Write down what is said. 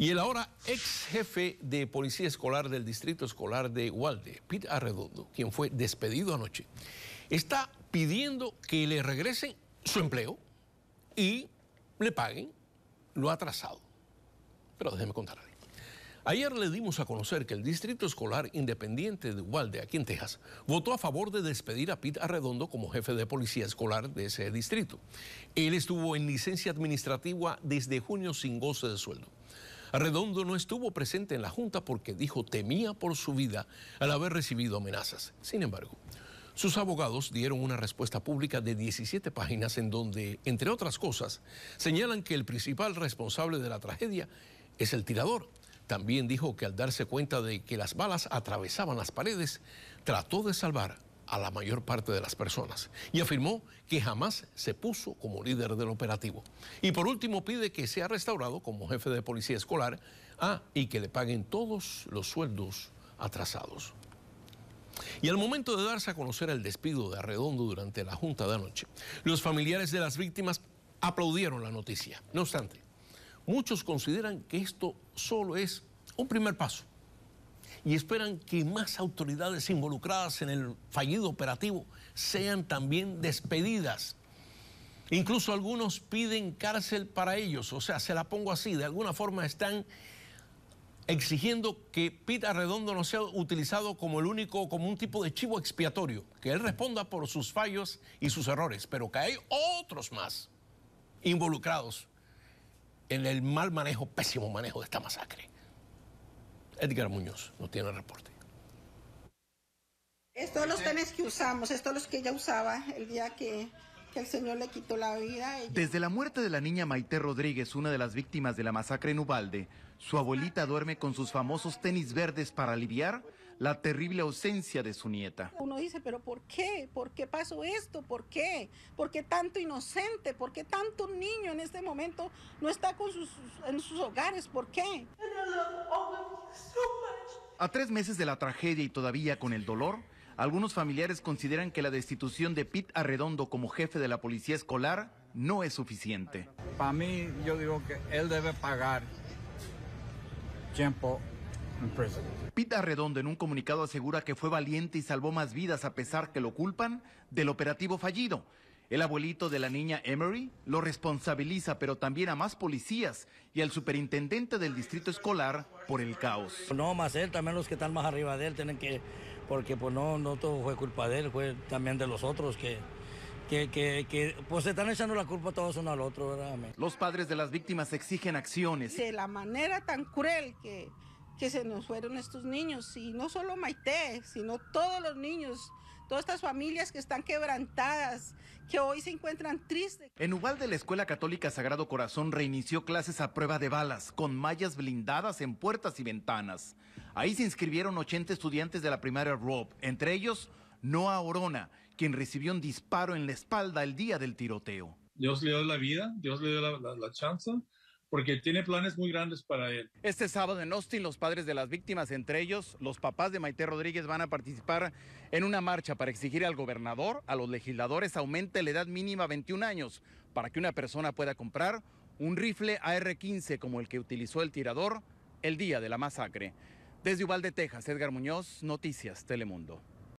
Y el ahora ex jefe de policía escolar del Distrito Escolar de Uvalde, Pete Arredondo, quien fue despedido anoche, está pidiendo que le regresen su empleo y le paguen lo atrasado. Pero déjeme contarle. Ayer le dimos a conocer que el Distrito Escolar Independiente de Uvalde, aquí en Texas, votó a favor de despedir a Pete Arredondo como jefe de policía escolar de ese distrito. Él estuvo en licencia administrativa desde junio sin goce de sueldo. Redondo no estuvo presente en la Junta porque dijo temía por su vida al haber recibido amenazas. Sin embargo, sus abogados dieron una respuesta pública de 17 páginas en donde, entre otras cosas, señalan que el principal responsable de la tragedia es el tirador. También dijo que al darse cuenta de que las balas atravesaban las paredes, trató de salvar a la mayor parte de las personas y afirmó que jamás se puso como líder del operativo. Y por último pide que sea restaurado como jefe de policía escolar ah, y que le paguen todos los sueldos atrasados. Y al momento de darse a conocer el despido de Arredondo durante la junta de anoche, los familiares de las víctimas aplaudieron la noticia. No obstante, muchos consideran que esto solo es un primer paso y esperan que más autoridades involucradas en el fallido operativo sean también despedidas. Incluso algunos piden cárcel para ellos, o sea, se la pongo así, de alguna forma están exigiendo que Pita Redondo no sea utilizado como el único, como un tipo de chivo expiatorio, que él responda por sus fallos y sus errores, pero que hay otros más involucrados en el mal manejo, pésimo manejo de esta masacre. Edgar Muñoz no tiene reporte. Estos son los tenis que usamos, estos son los que ella usaba el día que, el Señor le quitó la vida. Desde la muerte de la niña Maite Rodríguez, una de las víctimas de la masacre en Ubalde, su abuelita duerme con sus famosos tenis verdes para aliviar la terrible ausencia de su nieta. Uno dice, pero ¿por qué? ¿Por qué pasó esto? ¿Por qué? ¿Por qué tanto inocente? ¿Por qué tanto niño en este momento no está con sus, en sus hogares? ¿Por qué? A tres meses de la tragedia y todavía con el dolor, algunos familiares consideran que la destitución de Pete Arredondo como jefe de la policía escolar no es suficiente. Para mí, yo digo que él debe pagar tiempo en prisión. Pete Arredondo en un comunicado asegura que fue valiente y salvó más vidas a pesar que lo culpan del operativo fallido. El abuelito de la niña Emery lo responsabiliza, pero también a más policías y al superintendente del distrito escolar por el caos. No, más él, también los que están más arriba de él tienen que, porque pues no, no todo fue culpa de él, fue también de los otros que, que, que, pues se están echando la culpa todos uno al otro, ¿verdad? Los padres de las víctimas exigen acciones. De la manera tan cruel que, que se nos fueron estos niños, y no solo Maite, sino todos los niños todas estas familias que están quebrantadas, que hoy se encuentran tristes. En Ubalde, la Escuela Católica Sagrado Corazón reinició clases a prueba de balas, con mallas blindadas en puertas y ventanas. Ahí se inscribieron 80 estudiantes de la primaria Rob, entre ellos Noah Orona, quien recibió un disparo en la espalda el día del tiroteo. Dios le dio la vida, Dios le dio la, la, la chance porque tiene planes muy grandes para él. Este sábado en Austin, los padres de las víctimas, entre ellos los papás de Maite Rodríguez, van a participar en una marcha para exigir al gobernador, a los legisladores, aumente la edad mínima a 21 años para que una persona pueda comprar un rifle AR-15 como el que utilizó el tirador el día de la masacre. Desde Uvalde, Texas, Edgar Muñoz, Noticias Telemundo.